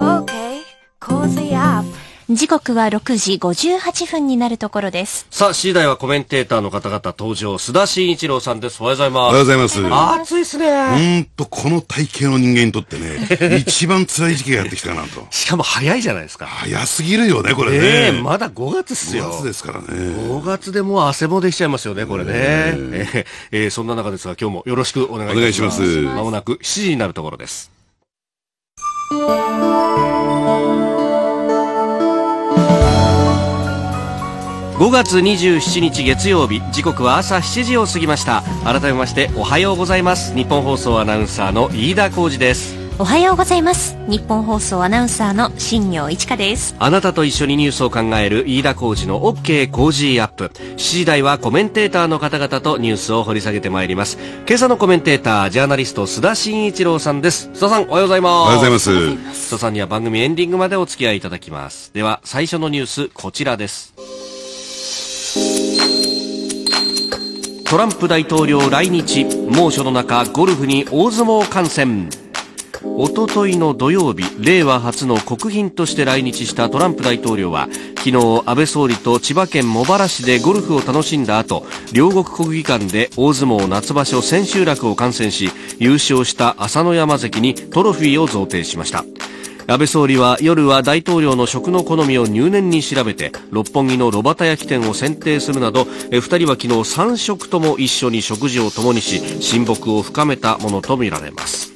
Okay, cozy up. 時刻は6時58分になるところです。さあ、次第はコメンテーターの方々登場、須田慎一郎さんです。おはようございます。おはようございます。暑いっすね。うんと、この体型の人間にとってね、一番辛い時期がやってきたなと。しかも早いじゃないですか。早すぎるよね、これね。ええー、まだ5月っすよ。5月ですからね。5月でもう汗もできちゃいますよね、これね。えー、えー、そんな中ですが、今日もよろしくお願いします。お願いします。まもなく7時になるところです。5月27日月曜日時刻は朝7時を過ぎました改めましておはようございます日本放送アナウンサーの飯田浩二ですおはようございます日本放送アナウンサーの新庄一華ですあなたと一緒にニュースを考える飯田浩二の OK 工事アップ7時台はコメンテーターの方々とニュースを掘り下げてまいります今朝のコメンテータージャーナリスト須田慎一郎さんです須田さんおはようございますおはようございます須田さんには番組エンディングまでお付き合いいただきますでは最初のニュースこちらですトランプ大統領来日猛暑の中ゴルフに大相撲観戦おとといの土曜日、令和初の国賓として来日したトランプ大統領は、昨日、安倍総理と千葉県茂原市でゴルフを楽しんだ後、両国国技館で大相撲夏場所千秋楽を観戦し、優勝した朝乃山関にトロフィーを贈呈しました。安倍総理は夜は大統領の食の好みを入念に調べて六本木の炉端焼き店を選定するなど2人は昨日3食とも一緒に食事を共にし親睦を深めたものとみられます。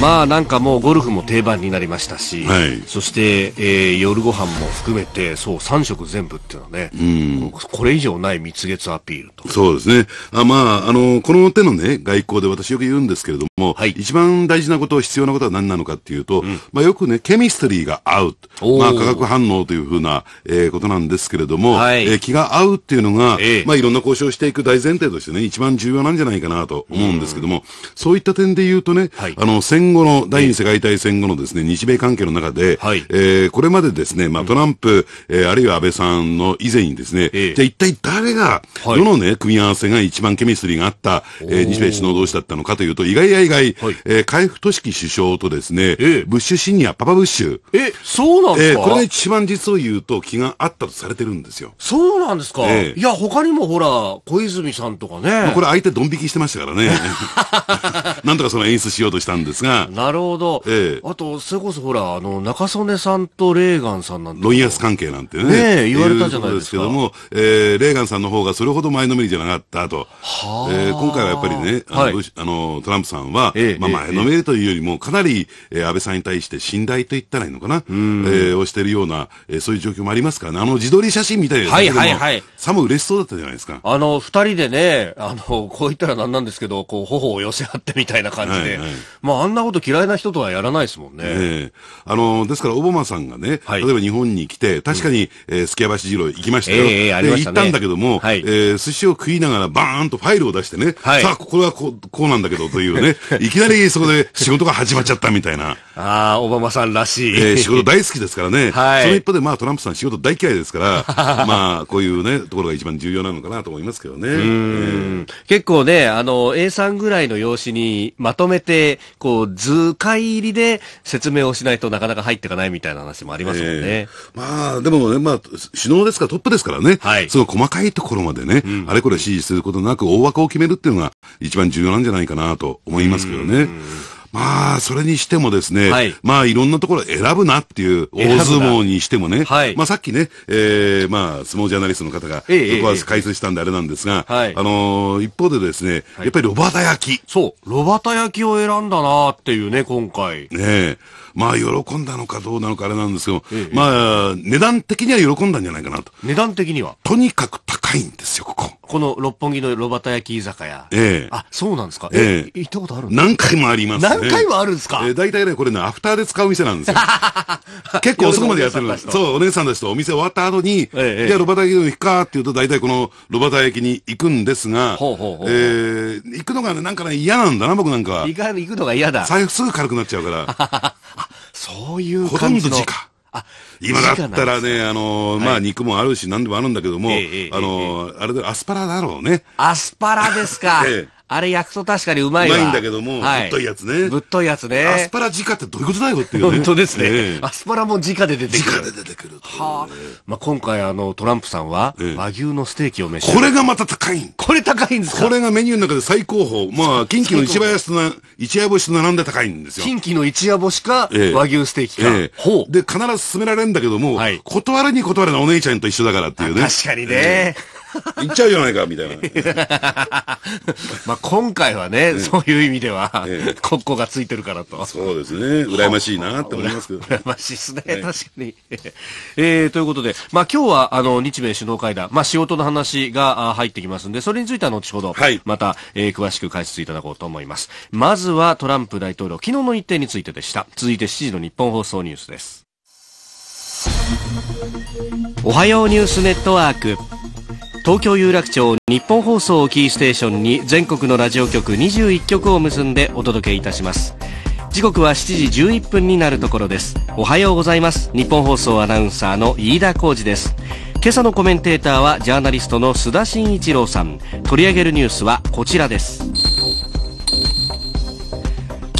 まあなんかもうゴルフも定番になりましたし、はい、そして、えー、夜ご飯も含めて、そう、3食全部っていうのはね、うん、これ以上ない蜜月アピールと。そうですね。あまあ、あの、この手のね、外交で私よく言うんですけれども、はい、一番大事なこと、必要なことは何なのかっていうと、うん、まあよくね、ケミストリーが合う。まあ化学反応というふうな、えー、ことなんですけれども、はい、えー、気が合うっていうのが、えー、まあいろんな交渉していく大前提としてね、一番重要なんじゃないかなと思うんですけども、うん、そういった点で言うとね、はい、あの、戦後の、第二次世界大戦後のですね、日米関係の中で、はい、えー、これまでですね、まあ、トランプ、えー、あるいは安倍さんの以前にですね、えー、じゃあ一体誰が、はい、どのね、組み合わせが一番ケミストリーがあった、えー、日米首脳同士だったのかというと、意外や意外、はい、えー、海部俊樹首相とですね、えー、ブッシュシニア、パパブッシュ。え、そうなんですか、えー、これが一番実を言うと気があったとされてるんですよ。そうなんですか、えー、いや、他にもほら、小泉さんとかね。まあ、これ相手ドン引きしてましたからね。なんとかその演出しようとしたんですが、なるほど。ええ。あと、それこそほら、あの、中曽根さんとレーガンさんなんて。ロイヤス関係なんてね。ねえ、言われたじゃないですか。ですけども、えー、レーガンさんの方がそれほど前のめりじゃなかったと。はえー、今回はやっぱりね、あの、はい、あのトランプさんは、ええ、まあ前のめりというよりも、かなり、えー、安倍さんに対して信頼と言ったらいいのかな。うん。えー、をしてるような、えー、そういう状況もありますからね。あの、自撮り写真みたいなはいはいはい。さも嬉しそうだったじゃないですか。あの、二人でね、あの、こう言ったらなんなんですけど、こう、頬を寄せ合ってみたいな感じで。はいはい、まあ、あんななこと嫌いな人とはやらないですもんね。えあの、ですから、オバマさんがね、はい例えば日本に来て、確かに、えー、ばし二郎行きましたよ。ええええありましたね行ったんだけども、はいえー寿司を食いながらバーンとファイルを出してね、はいさあ、これはこう、こうなんだけどというね、いきなりそこで仕事が始まっちゃったみたいな。ああ、オバマさんらしい。えー仕事大好きですからね。はいその一方で、まあ、トランプさん仕事大嫌いですから、まあ、こういうね、ところが一番重要なのかなと思いますけどね。えー結構ね、あの、A さんぐらいの用紙にまとめて、こう、図解入りで説明をしないとなかなか入っていかないみたいな話もありますもんね。えー、まあ、でもね、まあ、首脳ですからトップですからね。はい。その細かいところまでね、うん、あれこれ指示することなく大枠を決めるっていうのが一番重要なんじゃないかなと思いますけどね。うんうんまあ、それにしてもですね、はい、まあ、いろんなところ選ぶなっていう、大相撲にしてもね、はい、まあ、さっきね、えー、まあ、相撲ジャーナリストの方が、僕は解説したんであれなんですが、はい、あのー、一方でですね、やっぱりロバタ焼き。そう、ロバタ焼きを選んだなっていうね、今回。ねえ。まあ、喜んだのかどうなのかあれなんですけど、ええ、まあ、値段的には喜んだんじゃないかなと。値段的にはとにかく高いんですよ、ここ。この六本木の炉端焼き居酒屋。ええ。あ、そうなんですかええ。行ったことある何回もあります、ね、何回もあるんですかええ、大体ね、これね、アフターで使う店なんですよ。結構遅くまでやってるんです。そう、お姉さんたちとお店終わった後に、ええ、じゃあ炉端焼きの行くかって言うと、大体この炉端焼きに行くんですが、ほうほうほうえー、行くのがね、なんかね、嫌なんだな、僕なんか。行くのが嫌だ。財布すぐ軽くなっちゃうから。そういうほとんどあ、今だったらね、あの、まあ、肉もあるし、何でもあるんだけども、あの、あれで、アスパラだろうね。アスパラですか。ええあれ焼くと確かにうまいうまいんだけども、はいぶっといやつね。ぶっといやつね。アスパラ家ってどういうことだよっていうね。本当ですね。アスパラも家で出てく自家で出てくるてねはあ。まあ、今回あの、トランプさんは、和牛のステーキを召し上これがまた高いんこれ高いんですかこれがメニューの中で最高峰。まあ、近畿の一番安な、一夜星と並んで高いんですよ。近畿の一夜干しか、和牛ステーキか。ええほう。で、必ず勧められるんだけども、はい断れに断れなお姉ちゃんと一緒だからっていうね。確かにね。行っちゃうじゃないか、みたいな。まあ今回はね、そういう意味では、国庫がついてるからと。そうですね。羨ましいなって思いますけど。羨ましいですね。確かに。えー、ということで、まあ今日は、あの、日米首脳会談、まあ仕事の話が入ってきますんで、それについては後ほど、はい、また、えー、詳しく解説いただこうと思います。まずはトランプ大統領、昨日の日程についてでした。続いて7時の日本放送ニュースです。おはようニュースネットワーク。東京有楽町日本放送をキーステーションに全国のラジオ局21局を結んでお届けいたします時刻は7時11分になるところですおはようございます日本放送アナウンサーの飯田浩二です今朝のコメンテーターはジャーナリストの須田慎一郎さん取り上げるニュースはこちらです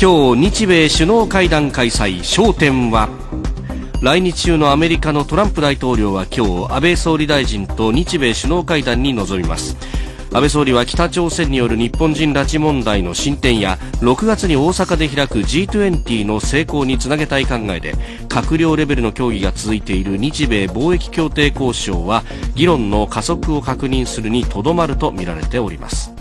今日日米首脳会談開催焦点は来日中のアメリカのトランプ大統領は今日安倍総理大臣と日米首脳会談に臨みます安倍総理は北朝鮮による日本人拉致問題の進展や6月に大阪で開く G20 の成功につなげたい考えで閣僚レベルの協議が続いている日米貿易協定交渉は議論の加速を確認するにとどまるとみられております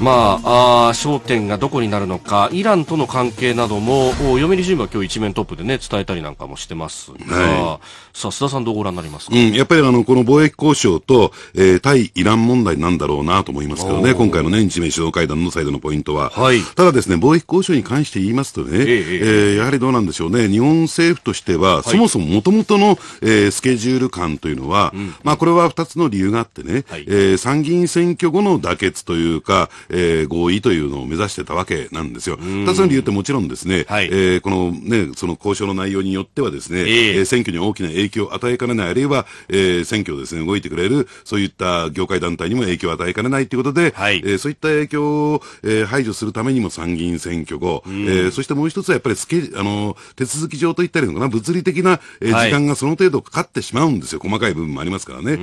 まあ、あ焦点がどこになるのか、イランとの関係なども、読売新聞は今日一面トップでね、伝えたりなんかもしてますが、はい、さあ、須田さんどうご覧になりますか、うん、やっぱりあの、この貿易交渉と、えー、対イラン問題なんだろうなと思いますけどね、今回のね、日米首脳会談の最後のポイントは。はい、ただですね、貿易交渉に関して言いますとね、えー、えー、やはりどうなんでしょうね、日本政府としては、はい、そもそも元々の、えー、スケジュール感というのは、うん、まあ、これは2つの理由があってね、はい、えー、参議院選挙後の妥結というか、えー、合意というのを目指してたわけなんですよ。二つの理由ってもちろんですね、はい、えー、このね、その交渉の内容によってはですね、えー、選挙に大きな影響を与えかねない、あるいは、えー、選挙をですね、動いてくれる、そういった業界団体にも影響を与えかねないということで、はい、えー、そういった影響を、えー、排除するためにも参議院選挙後、えー、そしてもう一つはやっぱりスケ、あの、手続き上といったりのかな、物理的な、えー、時間がその程度かかってしまうんですよ。細かい部分もありますからね。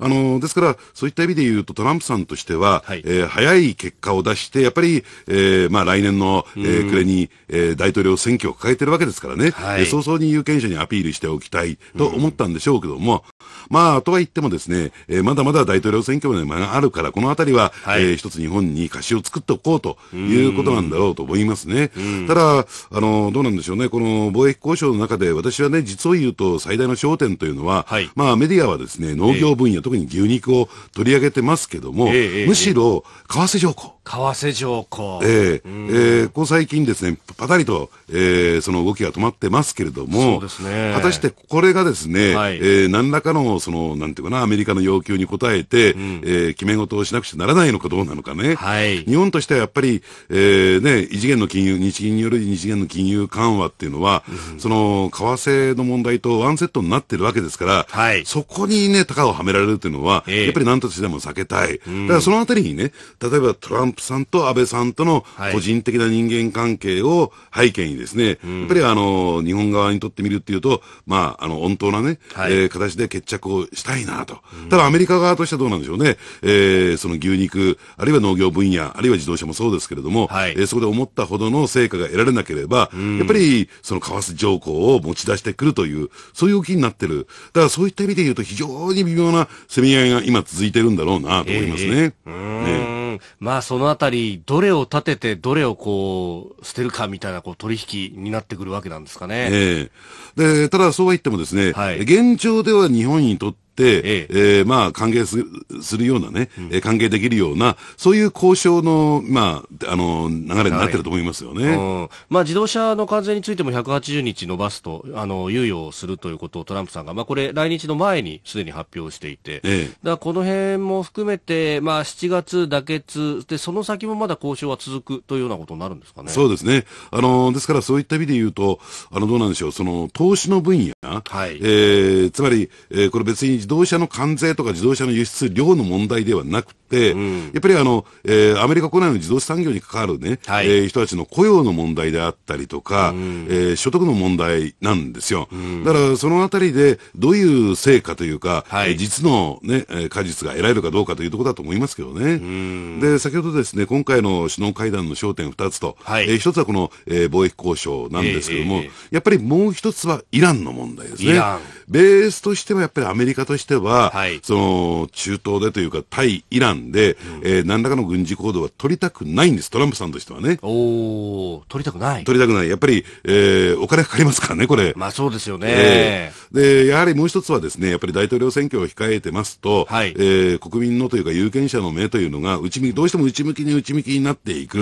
あの、ですから、そういった意味で言うとトランプさんとしては、はい、えー、早い結結果を出して、やっぱり、えー、まあ来年の、えー、暮れに、えー、大統領選挙を抱えてるわけですからね、はい、早々に有権者にアピールしておきたいと思ったんでしょうけども、まあ、とは言ってもですね、えー、まだまだ大統領選挙の間があるから、このあたりは、はい、えー、一つ日本に貸しを作っておこうということなんだろうと思いますね。ただ、あの、どうなんでしょうね、この貿易交渉の中で、私はね、実を言うと最大の焦点というのは、はい、まあ、メディアはですね、農業分野、えー、特に牛肉を取り上げてますけども、えー、むしろ、為替条項庫。為替条項。ええー、えー、ここ最近ですね、ぱたりと、えー、その動きが止まってますけれども、そうですね。果たしてこれがですね、はい、えー、何らかの、その、なんていうかな、アメリカの要求に応えて、うん、えー、決め事をしなくちゃならないのかどうなのかね。はい。日本としてはやっぱり、えー、ね、異次元の金融、日銀による異次元の金融緩和っていうのは、うん、その、為替の問題とワンセットになってるわけですから、はい。そこにね、高をはめられるというのは、えー、やっぱり何としても避けたい。うん、だからそのあたりにね、例えばトランプさんと安倍さんとの個人的な人間関係を背景にですね、はい、やっぱりあの、日本側にとってみるっていうと、まあ、あの、温当なね、はい、えー、形で決着をしたいなと。ただアメリカ側としてはどうなんでしょうね。えー、その牛肉、あるいは農業分野、あるいは自動車もそうですけれども、はい、えー、そこで思ったほどの成果が得られなければ、やっぱり、その為替条項を持ち出してくるという、そういう気になってる。だからそういった意味で言うと非常に微妙な攻め合いが今続いてるんだろうなと思いますね。えー、ねままあそのあたり、どれを立てて、どれをこう、捨てるかみたいなこう取引になってくるわけなんですかね。ええー、で、ただそうは言ってもですね、はい、現状では日本にとって、ええまあ、歓迎するようなね、う歓迎できるような、そういう交渉の、まあ、あの、流れになってると思いますよね。はい、まあ、自動車の関税についても180日延ばすと、あの、猶予をするということをトランプさんが、まあ、これ、来日の前にすでに発表していて、ええ、だこの辺も含めて、まあ、7月妥結、で、その先もまだ交渉は続くというようなことになるんですかね。そうですね。あの、ですからそういった意味で言うと、あの、どうなんでしょう、その、投資の分野、はい、えー、つまり、えー、これ別に動車の関税とか自動車の輸出量の問題ではなくて、うん、やっぱりあの、えー、アメリカ国内の自動車産業に関わるね、はい、えー、人たちの雇用の問題であったりとか、うん、えー、所得の問題なんですよ。うん、だからそのあたりでどういう成果というか、はい、実のね、果実が得られるかどうかというところだと思いますけどね。うん、で、先ほどですね、今回の首脳会談の焦点2つと、はい、えー、1つはこの、えー、貿易交渉なんですけども、えー、やっぱりもう1つはイランの問題ですね。イランベースとしてはやっぱりアメリカとしては、はい、その中東でというか、対イランで、うん、えー、何らかの軍事行動は取りたくないんです、トランプさんとしてはね。お取りたくない取りたくない、やっぱり、えー、お金かかりますからね、これ。まあそうですよね、えー、で、やはりもう一つはですね、やっぱり大統領選挙を控えてますと、はい、えー、国民のというか、有権者の目というのが内向き、どうしても内向きに内向きになっていく、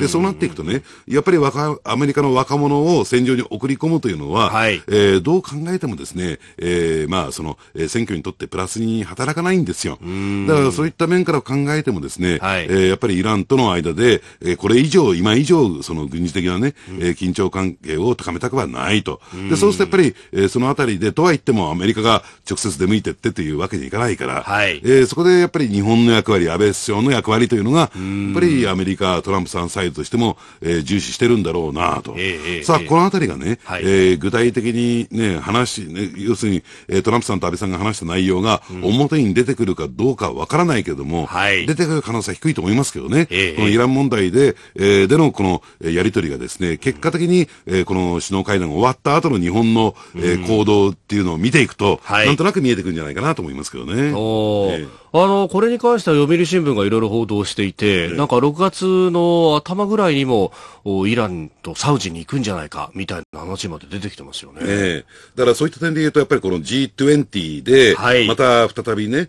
でそうなっていくとね、やっぱり若アメリカの若者を戦場に送り込むというのは、はい、えー、どう考えてもですね、えー、まあ、その、えー、選挙にとってプラスに働かないんですよ。だからそういった面から考えてもですね、はい、えー、やっぱりイランとの間で、えー、これ以上、今以上、その軍事的なね、うん、えー、緊張関係を高めたくはないと。で、そうするとやっぱり、えー、そのあたりで、とは言ってもアメリカが直接出向いてってというわけにいかないから、はい、えー、そこでやっぱり日本の役割、安倍首相の役割というのが、やっぱりアメリカ、トランプさんサイドとしても、えー、重視してるんだろうなと。えー、さあ、このあたりがね、はい、えー、具体的にね、話、ね、要するに、えー、トランプさんと安倍さんが話した内容が、表に出てくるかどうかわからないけども、出てくる可能性は低いと思いますけどね、このイラン問題で、えー、でのこのやり取りがですね、結果的に、えー、この首脳会談が終わった後の日本の、えー、行動っていうのを見ていくと、はい、なんとなく見えてくるんじゃないかなと思いますけどね。おー、えーあの、これに関しては読売新聞がいろいろ報道していて、なんか6月の頭ぐらいにも、イランとサウジに行くんじゃないか、みたいな話まで出てきてますよね。ええ、だからそういった点で言うと、やっぱりこの G20 で、はい、また再びね、うえ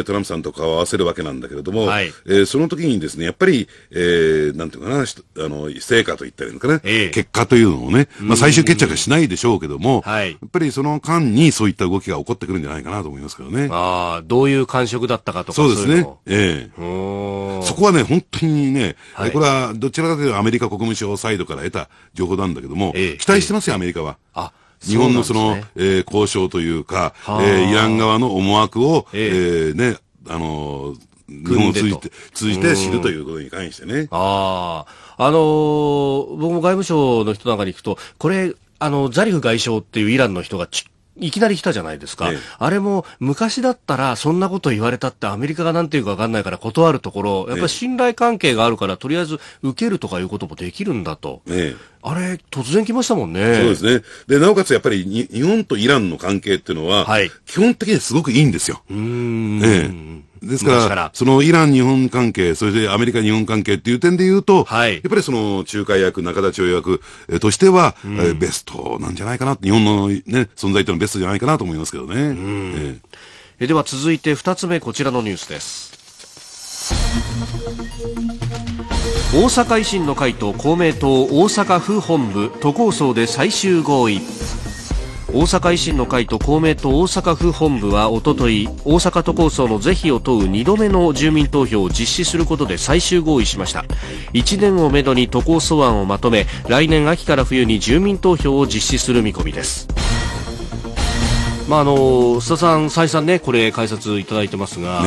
ー、トランプさんと顔を合わせるわけなんだけれども、はい、えー、その時にですね、やっぱり、えー、なんていうかな、あの、成果と言ったらいいのかな、ええ、結果というのをね、まあ最終決着はしないでしょうけども、はい、やっぱりその間にそういった動きが起こってくるんじゃないかなと思いますけどね。ああ、どういう感触だだったかとかそうですね。ええそこはね、本当にね、はい、これはどちらかというとアメリカ国務省サイドから得た情報なんだけども、ええ、期待してますよ、え、アメリカは。あ日本のその、そ、ね、えー、交渉というか、えー、イラン側の思惑を、ええー、ね、あのー、日本を通じて、通じて知るということに関してね。ああ。あのー、僕も外務省の人なんかに行くと、これ、あの、ザリフ外相っていうイランの人がちいきなり来たじゃないですか、ええ、あれも昔だったら、そんなこと言われたって、アメリカがなんていうか分かんないから断るところ、やっぱり信頼関係があるから、とりあえず受けるとかいうこともできるんだと、え、あれ、突然来ましたもんね。そうですねでなおかつやっぱり日本とイランの関係っていうのは、はい、基本的にすごくいいんですよ。うん、ええですから、からそのイラン日本関係、それでアメリカ日本関係っていう点で言うと、はい、やっぱりその仲介役、中田調役としては、うん、えベストなんじゃないかな、日本のね、存在というのはベストじゃないかなと思いますけどね。うん、えー、では続いて2つ目、こちらのニュースです。大阪維新の会と公明党大阪府本部都構想で最終合意。大阪維新の会と公明党大阪府本部はおととい大阪都構想の是非を問う2度目の住民投票を実施することで最終合意しました1年をめどに都構想案をまとめ来年秋から冬に住民投票を実施する見込みですまあ、あの須田さん、再三ね、これ、解説いただいてますが、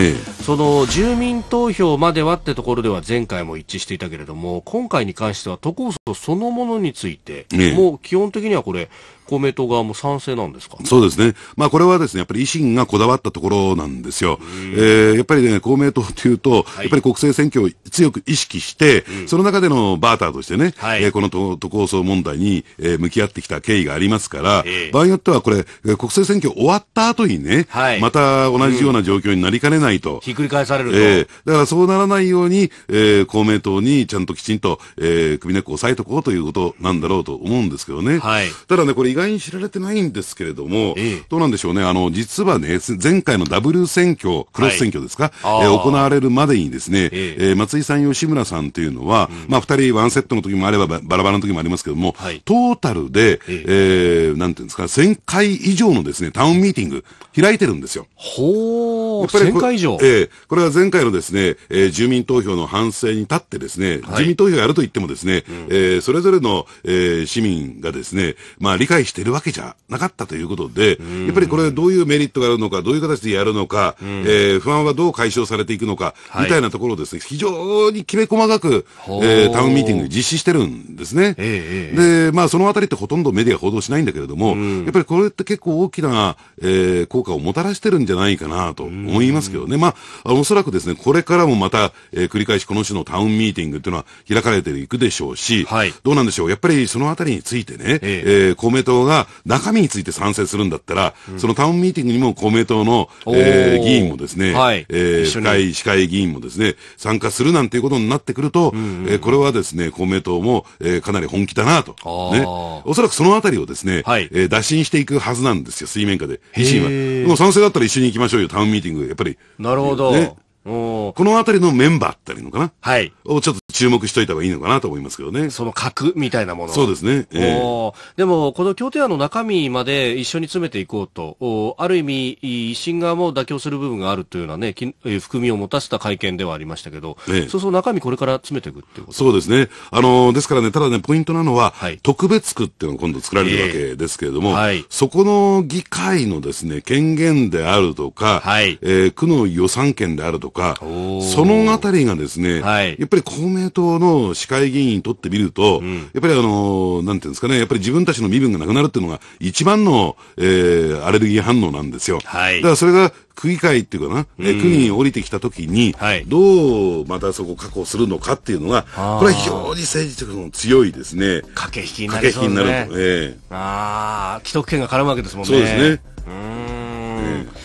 その住民投票まではってところでは前回も一致していたけれども、今回に関しては都構想そのものについて、もう基本的にはこれ、公明党側も賛成なんですかそうですね。まあこれはですね、やっぱり維新がこだわったところなんですよ。えー、やっぱりね、公明党というと、はい、やっぱり国政選挙を強く意識して、うん、その中でのバーターとしてね、はい、えー、この都都構想問題に、えー、向き合ってきた経緯がありますから、えー、場合によってはこれ、国政選挙終わった後にね、はい、また同じような状況になりかねないと。うん、ひっくり返されると。えー、だからそうならないように、えー、公明党にちゃんときちんと、えー、首根っこを押さえとこうということなんだろうと思うんですけどね。はい、ただね、これ外に知られてないんですけれども、ええ、どうなんでしょうね、あの、実はね、前回のダブル選挙、クロス選挙ですか、はい、えー、行われるまでにですね、ええー、松井さん、吉村さんというのは、うん、まあ、二人ワンセットの時もあれば、バラバラの時もありますけども、はい、トータルで、えええー、なんていうんですか、1000回以上のですね、タウンミーティング、開いてるんですよ。ほう、1000回以上。ええー、これは前回のですね、えー、住民投票の反省に立ってですね、はい、住民投票やると言ってもですね、うん、えー、それぞれの、えー、市民がですね、まあ理解しているわけじゃなかったということで、うん、やっぱりこれどういうメリットがあるのか、どういう形でやるのか、うん、えー、不安はどう解消されていくのか、はい、みたいなところをですね、非常にきめ細かく、えー、タウンミーティング実施してるんですね。えー、で、まあそのあたりってほとんどメディア報道しないんだけれども、うん、やっぱりこれって結構大きな、えー、効果果をもたらしてるんじゃないかなと思いますけどね。まあ、おそらくですね、これからもまた、えー、繰り返しこの種のタウンミーティングというのは開かれていくでしょうし、はい、どうなんでしょう。やっぱりそのあたりについてね、ええー、公明党が中身について賛成するんだったら、うん、そのタウンミーティングにも公明党の、えー、議員もですね、はい、えー、市会、司会議員もですね、参加するなんていうことになってくると、えー、これはですね、公明党も、えー、かなり本気だなと、ね。おそらくそのあたりをですね、はい、えー、打診していくはずなんですよ、水面下で。維新は。もう賛成だったら一緒に行きましょうよ、タウンミーティング、やっぱり。なるほど。ね、この辺りのメンバーってのかなはい。をちょっと注目しといた方がいいのかなと思いますけどね。その核みたいなもの。そうですね。えー、でも、この協定案の中身まで一緒に詰めていこうと、ある意味、維新側も妥協する部分があるというのはね、含みを持たせた会見ではありましたけど、えー、そうそう中身これから詰めていくっていうことそうですね。あのー、ですからね、ただね、ポイントなのは、はい、特別区っていうのが今度作られるわけですけれども、えーはい、そこの議会のですね、権限であるとか、はい、えー、区の予算権であるとか、そのあたりがですね、はい、やっぱり公明党の市会議員にとってみると、うん、やっぱりあの、なんていうんですかね、やっぱり自分たちの身分がなくなるっていうのが一番の、えー、アレルギー反応なんですよ。はい、だからそれが区議会っていうかな、うん、区に降りてきたときに、はい、どうまたそこ確保するのかっていうのが、これは非常に政治的に強いですね。駆け引きになる、ね、駆け引きになる。ええー、ああ、既得権が絡むわけですもんね。そうですね。うん。えー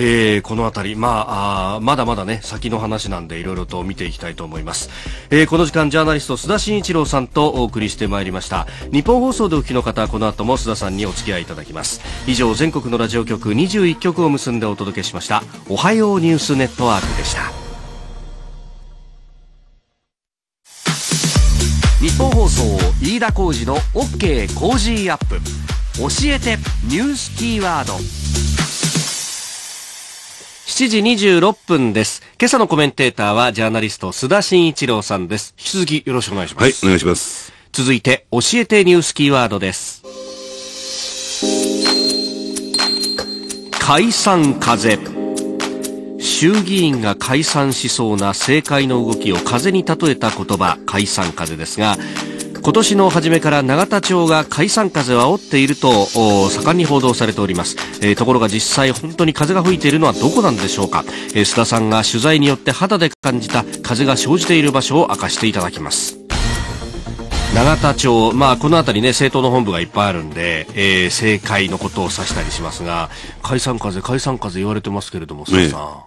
えー、この辺り、まあ、あまだまだね、先の話なんでいろいろと見ていきたいと思います。えー、この時間、ジャーナリスト須田慎一郎さんとお送りしてまいりました。日本放送でお聞きの方、この後も須田さんにお付き合いいただきます。以上、全国のラジオ局21局を結んでお届けしました。おはようニュースネットワークでした。日本放送飯田浩二の OK コージーアップ教えてニュースキーワード7時26分です。今朝のコメンテーターはジャーナリスト須田慎一郎さんです。引き続きよろしくお願いします。はい、お願いします。続いて、教えてニュースキーワードです。解散風。衆議院が解散しそうな政界の動きを風に例えた言葉、解散風ですが、今年の初めから永田町が解散風を煽っていると盛んに報道されております、えー、ところが実際本当に風が吹いているのはどこなんでしょうか、えー、須田さんが取材によって肌で感じた風が生じている場所を明かしていただきます永田町、まあ、この辺りね政党の本部がいっぱいあるんで、えー、政界のことを指したりしますが解散風、解散風言われてますけれども、えん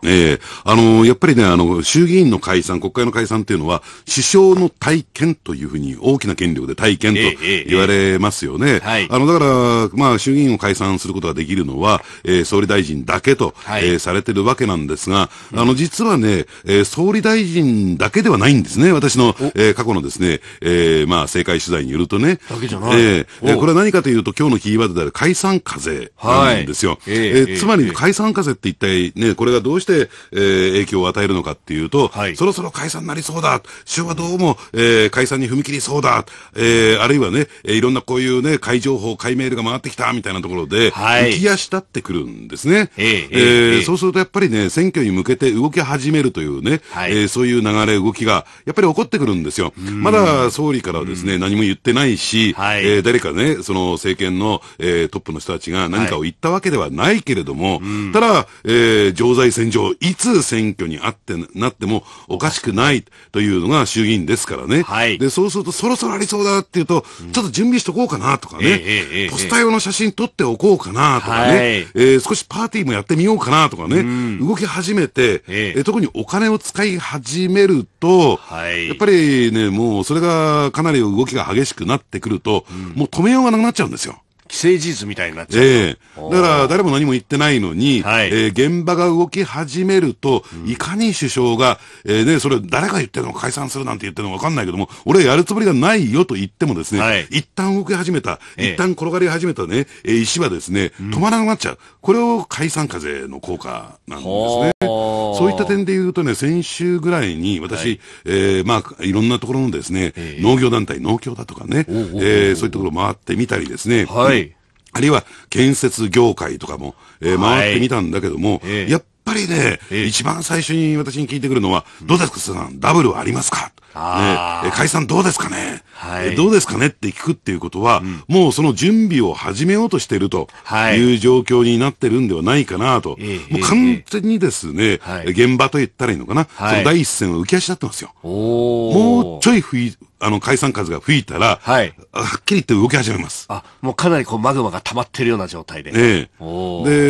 ええ、あのやっぱりねあの衆議院の解散、国会の解散っていうのは首相の体験というふうに大きな権力で体験と言われますよね、はい、あのだから、まあ、衆議院を解散することができるのは、えー、総理大臣だけと、はい、えー、されてるわけなんですが、あの実はね、えー、総理大臣だけではないんですね、私の、えー、過去のですね、えーまあ政界取材によるとね。だけじゃない。ええー、これは何かというと、今日のキーワードである解散風なんですよ。はい、えー、えー、つまり、解散風って一体ね、これがどうして、えー、影響を与えるのかっていうと、はい、そろそろ解散になりそうだ。州はどうも、えー、解散に踏み切りそうだ。えー、あるいはね、ええ、いろんなこういうね、解情報、解メールが回ってきた、みたいなところで、はい、浮き足立ってくるんですね。えー、えー、えー、そうするとやっぱりね、選挙に向けて動き始めるというね、はい、えー、そういう流れ、動きが、やっぱり起こってくるんですよ。まだ総理からはですね、別何も言ってないし、はい、えー、誰かね、その政権の、えー、トップの人たちが何かを言ったわけではないけれども、はいただ、えー、常在戦場、いつ選挙にあってなってもおかしくないというのが衆議院ですからね。はい、で、そうするとそろそろありそうだっていうと、ちょっと準備しとこうかなとかね、ええポスター用の写真撮っておこうかなとかね、はい、えー、少しパーティーもやってみようかなとかね、うん、動き始めて、えー、特にお金を使い始めると、はい、やっぱりね、もうそれがかなり動きが激しくなってくると、もう止めようがなくなっちゃうんですよ。既成事実みたいになっちゃう。ええー、だから誰も何も言ってないのに、はい、えー、現場が動き始めると、いかに首相が、えー、ね、それ誰が言ってるの解散するなんて言ってるのかわかんないけども、俺やるつもりがないよと言ってもですね、はい、一旦動き始めた、一旦転がり始めたね、えー、石はですね、止まらなくなっちゃう。これを解散風の効果なんですね。そういった点で言うとね、先週ぐらいに私、はい、えー、まあ、いろんなところのですね、農業団体、農協だとかね、えー、そういったところ回ってみたりですね、はいあるいは建設業界とかも、えー、回ってみたんだけども、はいやっぱりね、えー、一番最初に私に聞いてくるのは、どうですか、さん、ダブルはありますかね、解散どうですかね、はい、どうですかねって聞くっていうことは、うん、もうその準備を始めようとしているという状況になってるんではないかなと、はい、もう完全にですね、はい、現場と言ったらいいのかな、その第一線を浮き足立ってますよ。もうちょいあの、解散風が吹いたら、はい。はっきり言って動き始めます。あ、もうかなりこう、マグマが溜まってるような状態で。ええ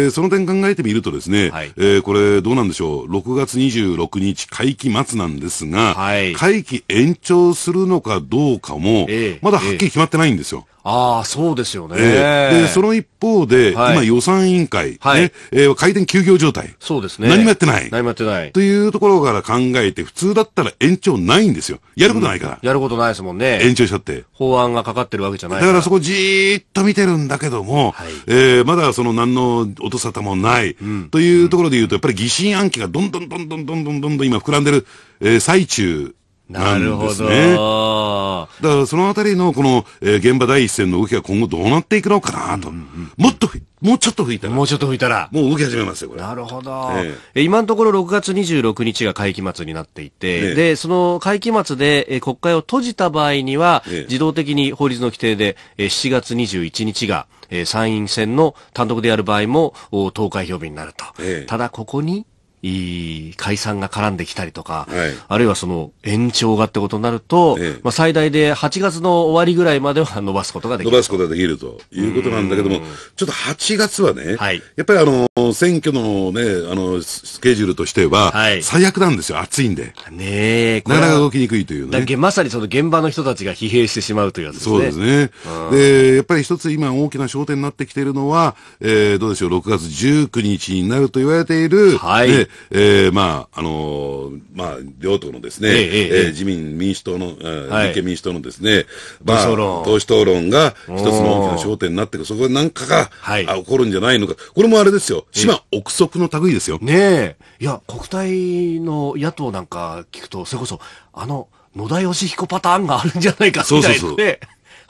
で、その点考えてみるとですね、はい、えー、これ、どうなんでしょう。6月26日、会期末なんですが、はい。会期延長するのかどうかも、ええ。まだはっきり決まってないんですよ。えああ、そうですよね。えー、その一方で、はい、今予算委員会、はい、ね、えー、開店休業状態。そうですね。何もやってない。何もやってない。というところから考えて、普通だったら延長ないんですよ。やることないから。うん、やることないですもんね。延長しちゃって。法案がかかってるわけじゃないから。だからそこじーっと見てるんだけども、はい、えー、まだその何の音沙汰もない、うん、というところで言うと、やっぱり疑心暗鬼がどんどんどんどんどんどんどんどん今膨らんでる、えー、最中なるですね。だからそのあたりのこの、えー、現場第一線の動きが今後どうなっていくのかなと。もっと、もうちょっと吹いたら。もうちょっと吹いたら。もう動き始めますよ、これ。なるほど。えー、今のところ6月26日が会期末になっていて、で、その会期末で、えー、国会を閉じた場合には、自動的に法律の規定で、えー、7月21日が、えー、参院選の単独でやる場合も、投開票日になると。えー、ただ、ここに、い解散が絡んできたりとか、はい、あるいはその延長がってことになると、ええ、まあ、最大で8月の終わりぐらいまでは伸ばすことができる。伸ばすことができるということなんだけども、ちょっと8月はね、はい、やっぱりあの、選挙のね、あの、スケジュールとしては、最悪なんですよ、暑いんで。ねえ、なかなか動きにくいというね。まさにその現場の人たちが疲弊してしまうというやつですね。そうですね。で、やっぱり一つ今大きな焦点になってきているのは、えー、どうでしょう、6月19日になると言われている、はい。ねえー、まあ、あのー、まあ、両党のですね、えー、えー、自民、民主党の、はい、立憲民主党のですね、まあ、党首討論が一つの大きな焦点になってくる、そこで何かが、はい、あ起こるんじゃないのか。これもあれですよ、島憶測の類ですよ。ねえ。いや、国体の野党なんか聞くと、それこそ、あの、野田義彦パターンがあるんじゃないかみたいなね。そうそうそう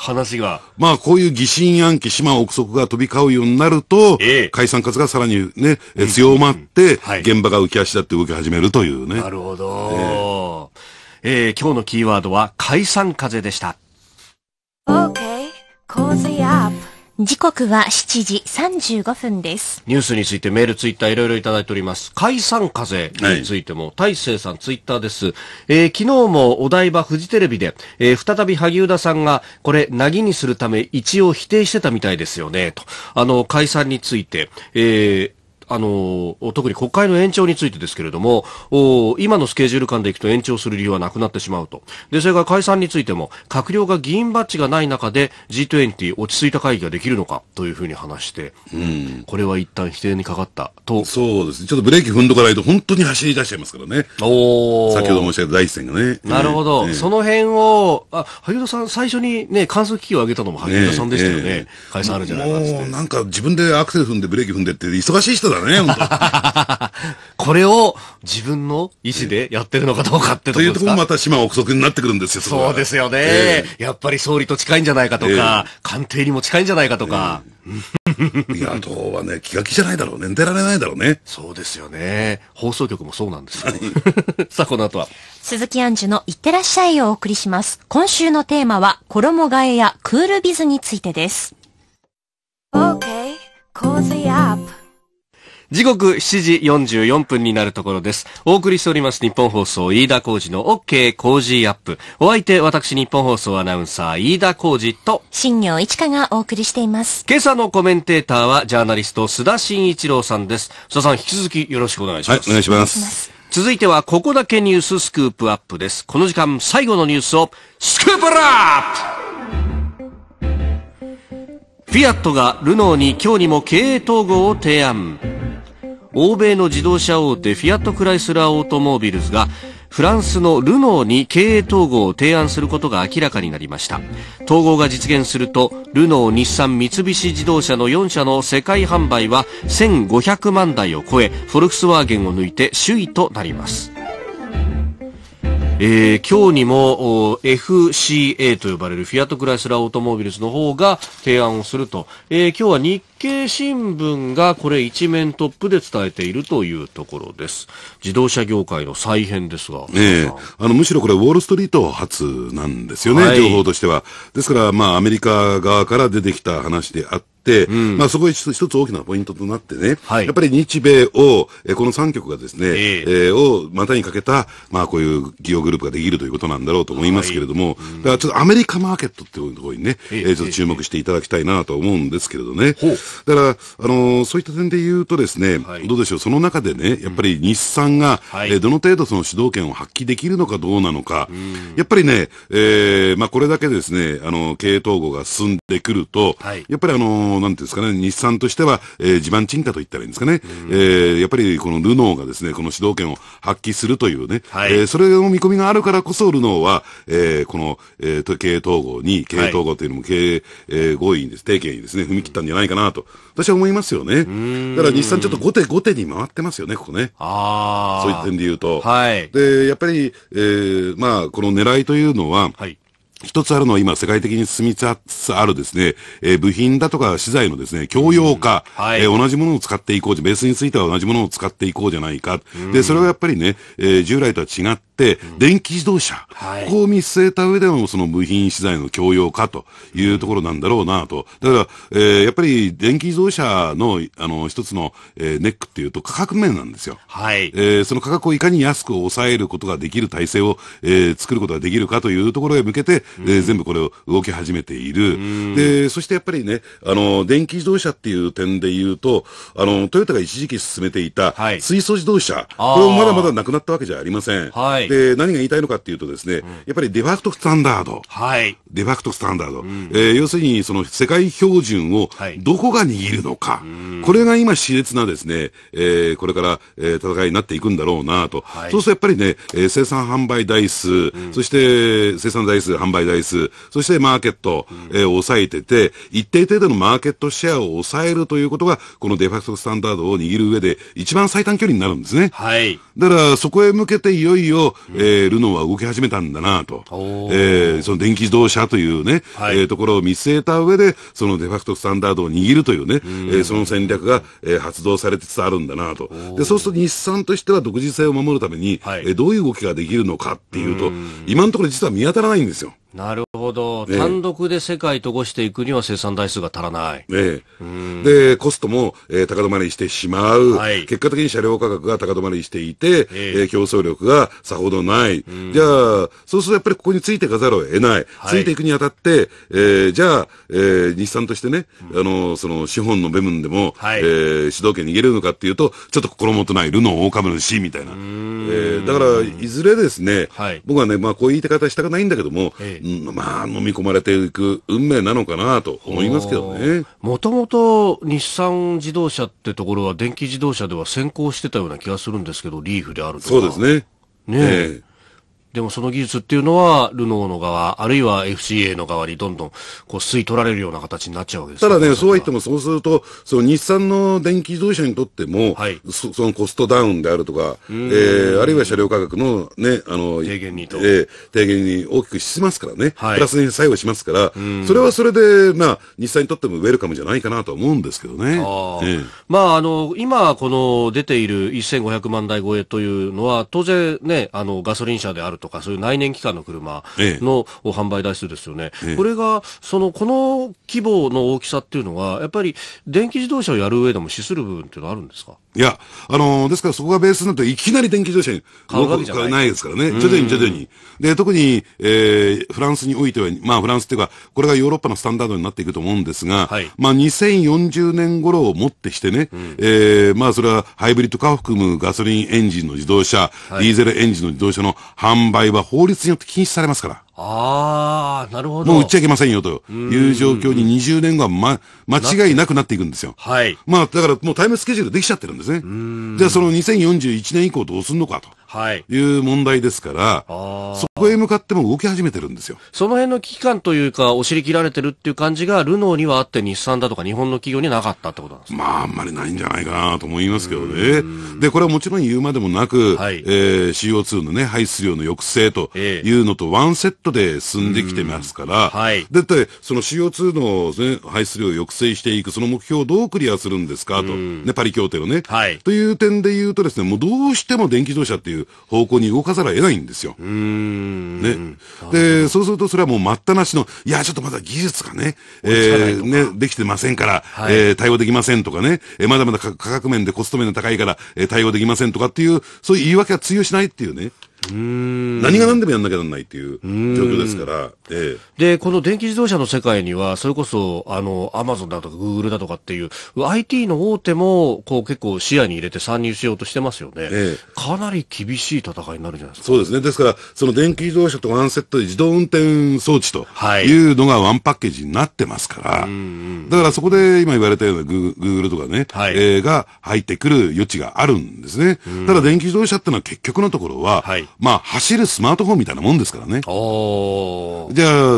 話が。まあ、こういう疑心暗鬼、島憶測が飛び交うようになると、ええ、解散活がさらにね、え強まって、はい、現場が浮き足立って動き始めるというね。なるほど。ええー、今日のキーワードは、解散風でした。OK, cozy up. 時刻は7時35分です。ニュースについてメール、ツイッターいろいろいただいております。解散風についても、大勢さんツイッターです。えー、昨日もお台場フジテレビで、えー、再び萩生田さんが、これ、なぎにするため一応否定してたみたいですよね、と。あの、解散について、えー、あの特に国会の延長についてですけれども今のスケジュール感でいくと延長する理由はなくなってしまうとでそれから解散についても閣僚が議員バッジがない中で G20 落ち着いた会議ができるのかというふうに話して、うん、これは一旦否定にかかったとそうですねちょっとブレーキ踏んどかないと本当に走り出しちゃいますからねお先ほど申し上げた第一線がねなるほど、ね、その辺をあ萩生田さん最初にね観測機器を上げたのも萩生田さんでしたよね、ね解散あるじゃないかっなんか自分でアクセル踏んでブレーキ踏んでって忙しい人だからね、本当 これを自分の意思でやってるのかどうかってとこですか。というところもまた島憶測になってくるんですよ、そそうですよね、えー、やっぱり総理と近いんじゃないかとか、えー、官邸にも近いんじゃないかとか。えーいや、はね、気が気じゃないだろうね。出られないだろうね。そうですよね。放送局もそうなんですよ。さあ、この後は。鈴木杏樹のいってらっしゃいをお送りします。今週のテーマは、衣替えやクールビズについてです。OK, cozy up. 時刻7時44分になるところです。お送りしております日本放送飯田浩事の OK 工事アップ。お相手私日本放送アナウンサー飯田浩事と新業一華がお送りしています。今朝のコメンテーターはジャーナリスト須田慎一郎さんです。須田さん引き続きよろしくお願いします。はい、お願いします。続いてはここだけニューススクープアップです。この時間最後のニュースをスクープアップフィアットがルノーに今日にも経営統合を提案欧米の自動車大手フィアット・クライスラー・オートモービルズがフランスのルノーに経営統合を提案することが明らかになりました統合が実現するとルノー日産三菱自動車の4社の世界販売は1500万台を超えフォルクスワーゲンを抜いて首位となりますえー、今日にも FCA と呼ばれるフィアットクライスラーオートモービルズの方が提案をすると、えー、今日は日経新聞がこれ一面トップで伝えているというところです。自動車業界の再編ですが。ええー、あの、むしろこれウォールストリート初なんですよね、はい、情報としては。ですから、まあ、アメリカ側から出てきた話であって、うん、まあそこが一つ大きなポイントとなってね、はい、やっぱり日米を、えこの3局がですね、えー、えー、を股にかけた、まあこういう企業グループができるということなんだろうと思いますけれども、はいうん、だからちょっとアメリカマーケットっていうところにね、えー、ちょっと注目していただきたいなと思うんですけれどね、えー、だから、あのそういった点で言うとですね、はい、どうでしょう、その中でね、やっぱり日産が、うん、えどの程度その主導権を発揮できるのかどうなのか、うん、やっぱりね、えー、まあ、これだけですね、あの、経営統合が進んでくると、はい、やっぱりあのなんていうんですかね、日産としては、えー、地盤沈下と言ったらいいんですかね、うん、えー、やっぱりこのルノーがですね、この主導権を発揮するというね、はい、えー、それの見込みがあるからこそ、ルノーは、えー、この、えー、経営統合に、経営統合というのも経営、えー、合意にです、提携にですね、踏み切ったんじゃないかなと、と、私は思いますよね。だから日産ちょっと後手後手に回ってますよね、ここね。ああ。そういう点で言うと。はい。で、やっぱり、えー、まあ、この狙いというのは、はい、一つあるのは今世界的に進みつつあるですね、えー、部品だとか資材のですね、共用化、うん、はい、えー、同じものを使っていこう、ベースについては同じものを使っていこうじゃないか。うん、で、それはやっぱりね、えー、従来とは違って、電気自動車、はい、ここを見据えた上でもその部品資材の共用化というところなんだろうなと。だから、えやっぱり電気自動車の、あの、一つの、えネックっていうと価格面なんですよ。はい。えその価格をいかに安く抑えることができる体制を、え作ることができるかというところへ向けて、で、全部これを動き始めている。で、そしてやっぱりね、あの、電気自動車っていう点で言うと、あの、トヨタが一時期進めていた、水素自動車、これもまだまだなくなったわけじゃありません。はい、で、何が言いたいのかっていうとですね、やっぱりデファクトスタンダード。はい、デファクトスタンダード。うん、えー、要するに、その世界標準をどこが握るのか。はい、これが今、熾烈なですね、えー、これから、えー、戦いになっていくんだろうなと。はい、そうするとやっぱりね、えー、生産販売台数、うん、そして生産台数、販売売買数、そしてマーケット、えー、抑えてて、一定程度のマーケットシェアを抑えるということが、このデファクトスタンダードを握る上で、一番最短距離になるんですね。はい。だから、そこへ向けていよいよ、えー、ルノーは動き始めたんだなと。えー、その電気自動車というね、はい、えー、ところを見据えた上で、そのデファクトスタンダードを握るというね、うえー、その戦略が、えー、発動されてつつあるんだなと。で、そうすると日産としては独自性を守るために、はい、えー、どういう動きができるのかっていうと、今のところ実は見当たらないんですよ。なるほど、単独で世界とごしていくには生産台数が足らない。ね、え、で、コストも、えー、高止まりしてしまう、はい、結果的に車両価格が高止まりしていて、ええー、競争力がさほどない、じゃあ、そうするとやっぱりここについていかざるを得ない、はい、ついていくにあたって、えー、じゃあ、えー、日産としてね、うん、あのその資本の部分でも、はい、えー、主導権逃げれるのかっていうと、ちょっと心もとない、ルノー大株主みたいな、えー、だから、いずれですね、はい、僕はね、まあ、こういう言い方したくないんだけども、えまあ、飲み込まれていく運命なのかなと思いますけどね。もともと日産自動車ってところは電気自動車では先行してたような気がするんですけど、リーフであるとか。そうですね。ねえ。えでもその技術っていうのは、ルノーの側、あるいは FCA の側にどんどん、こう、吸い取られるような形になっちゃうわけですただね、そうは言っても、そうすると、その日産の電気自動車にとっても、はい、そそのコストダウンであるとか、えー、あるいは車両価格のね、あの、低減にと。えー、低減に大きくしますからね、はい、プラスに作用しますから、それはそれで、まあ、日産にとってもウェルカムじゃないかなと思うんですけどね。あえー、まあ、あの、今、この出ている1500万台超えというのは、当然ね、あの、ガソリン車であるとか、そういう内燃機関の車の販売台数ですよね、ええ、これがそのこの規模の大きさっていうのは、やっぱり電気自動車をやる上でも資する部分っていうのはあるんですかいや、あのー、ですからそこがベースになると、いきなり電気自動車に動くないですからね。徐々に徐々に。で、特に、えー、フランスにおいては、まあフランスっていうか、これがヨーロッパのスタンダードになっていくと思うんですが、はい、まあ2040年頃をもってしてね、うん、えー、まあそれはハイブリッド化を含むガソリンエンジンの自動車、はい、ディーゼルエンジンの自動車の販売は法律によって禁止されますから。ああ、なるほど。もう売っちゃいけませんよという状況に20年後は、ま、間違いなくなっていくんですよ。はい。まあ、だからもうタイムスケジュールできちゃってるんですね。じゃあその2041年以降どうすんのかと。いう問題ですから、はい、そこへ向かっても動き始めてるんですよ。その辺の危機感というか、お尻切られてるっていう感じが、ルノーにはあって、日産だとか日本の企業にはなかったってことなんですか、まあ、あんまりないんじゃないかなと思いますけどね。で、これはもちろん言うまでもなく、はい、えー、CO2 のね、排出量の抑制というのとワンセットで進んできてますから、はい、だって、その CO2 の、ね、排出量を抑制していく、その目標をどうクリアするんですかと、ね、パリ協定をね、はい、という点で言うとですね、もうどうしても電気自動車っていうう方向に動かざるを得ないんですよ。ね。で、そうするとそれはもう待ったなしの、いや、ちょっとまだ技術がね、えー、ね、できてませんから、はい、えー、対応できませんとかね、えー、まだまだ価格面でコスト面が高いから、えー、対応できませんとかっていう、そういう言い訳は通用しないっていうね。何が何でもやんなきゃなんないっていう状況ですから、ええ、でこの電気自動車の世界には、それこそあのアマゾンだとか、グーグルだとかっていう、IT の大手もこう結構視野に入れて参入しようとしてますよね、ええ、かなり厳しい戦いになるじゃないですかそうですね、ですから、その電気自動車とワンセットで自動運転装置というのがワンパッケージになってますから、はい、だからそこで今言われたようなグーグルとかね、はい、えー、が入ってくる余地があるんですね。ただ電気自動車ってのは結局のところは、はいまあ、走るスマートフォンみたいなもんですからね。じゃ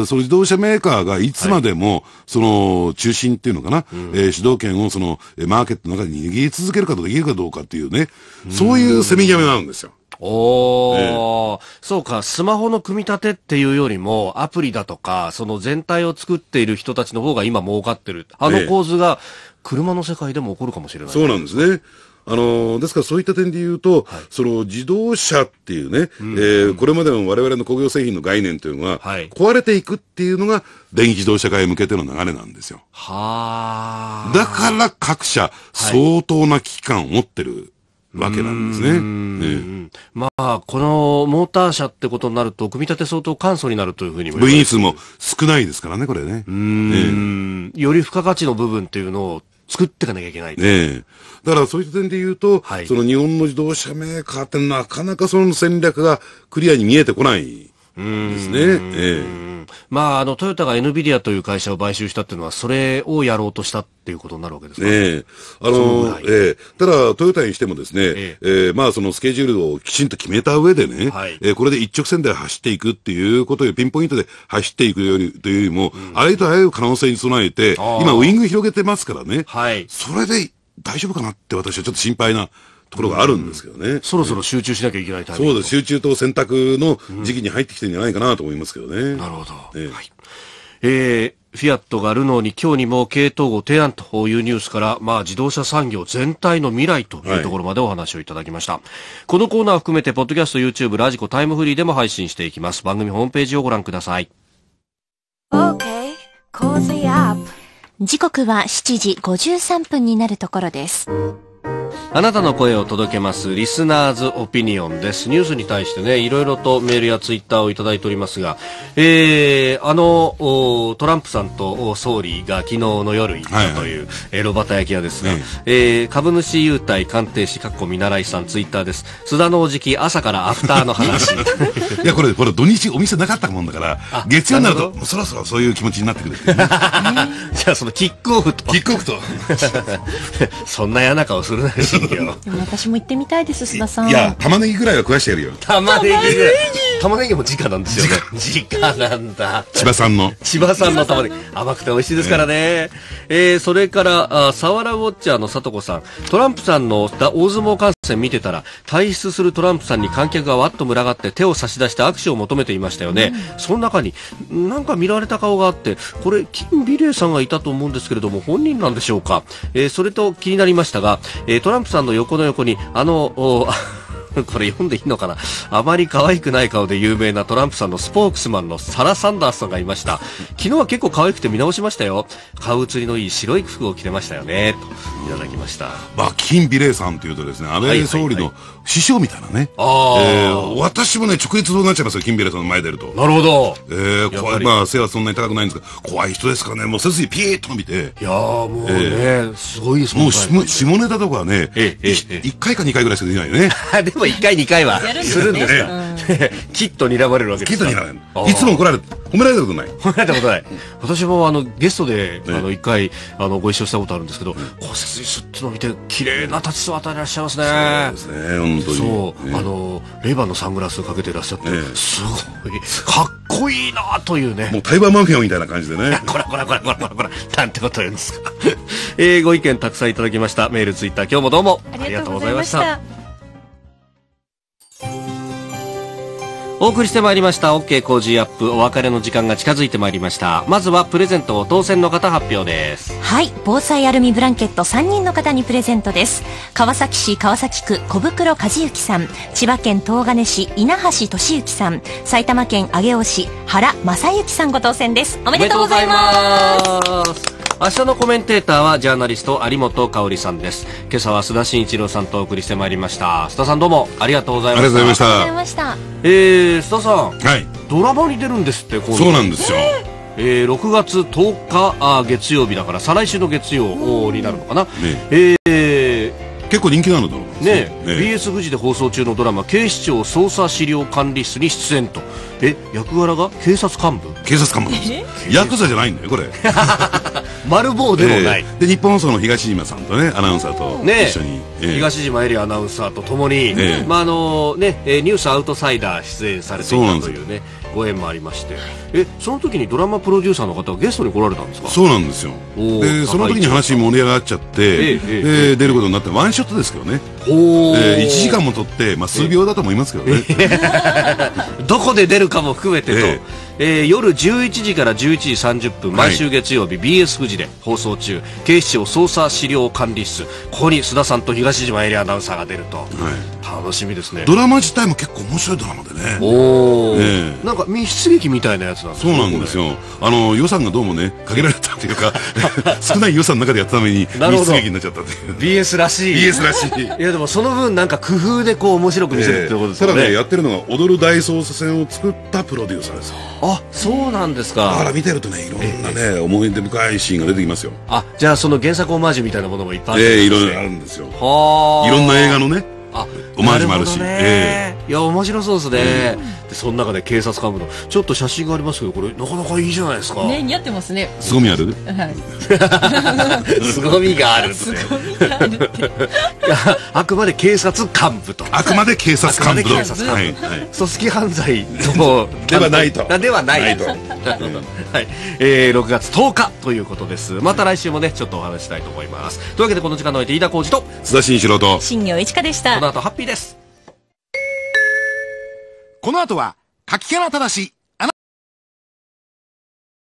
あ、その自動車メーカーがいつまでも、はい、その、中心っていうのかな、うん、えー、主導権をその、マーケットの中に握り続けるかとできるかどうかっていうね、そういうせめぎ合いなんですよ。おー、えそうか、スマホの組み立てっていうよりも、アプリだとか、その全体を作っている人たちの方が今儲かってる。あの構図が、車の世界でも起こるかもしれない、えそうなんですね。あのですからそういった点で言うと、はい、その自動車っていうね、うん、えー、これまでの我々の工業製品の概念というのは、はい、壊れていくっていうのが電気自動車化へ向けての流れなんですよ。はだから各社、相当な危機感を持ってる。わけなんですね。ねまあ、このモーター車ってことになると、組み立て相当簡素になるというふうに部品数も少ないですからね、これね。うん、ね、より付加価値の部分っていうのを作っていかなきゃいけない。ねえ。だからそういう点で言うと、はい、その日本の自動車メーカーってなかなかその戦略がクリアに見えてこない。ですね。ええ、まあ、あの、トヨタがエヌビディアという会社を買収したっていうのは、それをやろうとしたっていうことになるわけですね。ええ。あの、ええ。ただ、トヨタにしてもですね、ええ、まあ、そのスケジュールをきちんと決めた上でね、はい、えこれで一直線で走っていくっていうことで、ピンポイントで走っていくより、というよりも、ありとあらゆる可能性に備えて、今、ウイング広げてますからね、はい、それで大丈夫かなって私はちょっと心配なところがあるんですけどね、うん、そろそろ集中しなきゃいけないタイミングそうです、集中と選択の時期に入ってきてるんじゃないかなと思いますけどね。うん、なるほど。えー、はい、えーフィアットがルノーに今日にも系統を提案というニュースから、まあ、自動車産業全体の未来というところまでお話をいただきました、はい、このコーナー含めてポッドキャスト YouTube ラジコタイムフリーでも配信していきます番組ホームページをご覧くださいーアップ時刻は7時53分になるところですあなたの声を届けますリスナーズオピニオンですニュースに対してねいろいろとメールやツイッターをいただいておりますが、えー、あのトランプさんと総理が昨日の夜行ったという、はいはロバタ焼き屋ですが、えー、株主優待鑑定士かっこ見習いさんツイッターです須田のじき朝からアフターの話 いやこれこれ土日お店なかったもんだから月曜になるとそろそろそういう気持ちになってくるて、ね、じゃあそのキックオフとキックオフと そんな嫌な顔するなよ私も行ってみたいです、須田さん。いや、玉ねぎぐらいは食わしてやるよ。玉ねぎぐらい。玉ねぎも直なんですよね直なんだ千葉さんの千葉さんの玉ねぎ甘くて美味しいですからね、えー、それからあサワラウォッチャーのさとこさんトランプさんの大相撲観戦見てたら退出するトランプさんに観客がわっと群がって手を差し出して握手を求めていましたよね、うん、その中になんか見られた顔があってこれ金美玲さんがいたと思うんですけれども本人なんでしょうか、えー、それと気になりましたが、えー、トランプさんの横の横にあの これ読んでいいのかなあまり可愛くない顔で有名なトランプさんのスポークスマンのサラ・サンダースさんがいました。昨日は結構可愛くて見直しましたよ。顔写りのいい白い服を着てましたよね。と、いただきました。まあ、金美玲さんというとですね、安倍総理の師匠みたいなね。はえー、私もね、直立うなっちゃいますよ、金美玲さんの前出ると。なるほど。えー、怖い、まあ、背はそんなに高くないんですが、怖い人ですかね。もう背筋ピーッと見て。いやもうね、えー、すごいですもう下ネタとかはね、一、ええ回か二回ぐらいしかできないよね。でもも1回2回はするんですよ、きっと睨まれるわけですきっとまれるいつも怒られる褒められたことない褒められたことない私もあのゲストで、あの1回あのご一緒したことあるんですけど、骨折すって伸びて綺麗な立ち姿でいらっしゃいますねそうですね本当にそう、あのレバーのサングラスかけてらっしゃって、すごいかっこいいなというねもうタイバーマフィアみたいな感じでね こらこらこらこらこらこらなんてこと言うんですか、ご意見たくさんいただきましたメールツイッター今日もどうもありがとうございましたお送りしてまいりました OK ジーアップお別れの時間が近づいてまいりましたまずはプレゼントを当選の方発表ですはい防災アルミブランケット3人の方にプレゼントです川崎市川崎区小袋和幸さん千葉県東金市稲橋俊之さん埼玉県上尾市原正幸さんご当選ですおめでとうございます明日のコメンテーターはジャーナリスト有本香里さんです今朝は須田慎一郎さんとお送りしてまいりました須田さんどうもありがとうございましたありがとうございましたえー、須田さん、はい、ドラマに出るんですってそうなんですよ、えーえー、6月10日あ月曜日だから再来週の月曜になるのかな、ねええー、結構人気なのだろうねね BS 富士で放送中のドラマ「警視庁捜査資料管理室」に出演とえ役柄が警察幹部警察幹部ヤクザじゃないんだよこれ 丸坊でもない、えー、で日本放送の東島さんとねアナウンサーと一緒に、ねえー、東島エリアアナウンサーとともに、えー、まああのね、ニュースアウトサイダー出演されていたというねご縁もありましてえその時にドラマプロデューサーの方がゲストに来られたんですかそうなんですよでその時に話盛り上がっちゃって、えー、出ることになってワンショットですけどねえー、1時間も取って、まあ、数秒だと思いますけどね、どこで出るかも含めてと、えー、えー、夜11時から11時30分毎週月曜日、BS 富士で放送中警視庁捜査資料管理室ここに須田さんと東島エリアアナウンサーが出ると、はい、楽しみですねドラマ自体も結構面白いドラマでねおえー、なんか密室劇みたいなやつなんですそうなんですよあの予算がどうもね限られっていうか 少ない予算の中でやったために密出劇になっちゃったていう BS らしい BS らしいいやでもその分なんか工夫でこう面白く見せるってことですね、えー、ただねやってるのが踊る大捜査線を作ったプロデューサーですあそうなんですかだから見てるとねいろんなね、えー、思い出深いシーンが出てきますよあじゃあその原作オマージュみたいなものもいっぱいあるんです、ね、えー、いろいろあるんですよはいろんな映画のねあおまじもあるし、ええー、いや面白そうですね、でその中で警察幹部のちょっと写真がありますけどこれなかなかいいじゃないですかね似合ってますね凄みあるはい凄みがある凄みがあるって あくまで警察幹部とあくまで警察幹部の、はい、組織犯罪のではないとではないと はい、えー、6月10日ということですまた来週もねちょっとお話したいと思いますというわけでこの時間のおい飯田浩二と須田慎一郎と新庄一華でしたこの後とは「書きです。この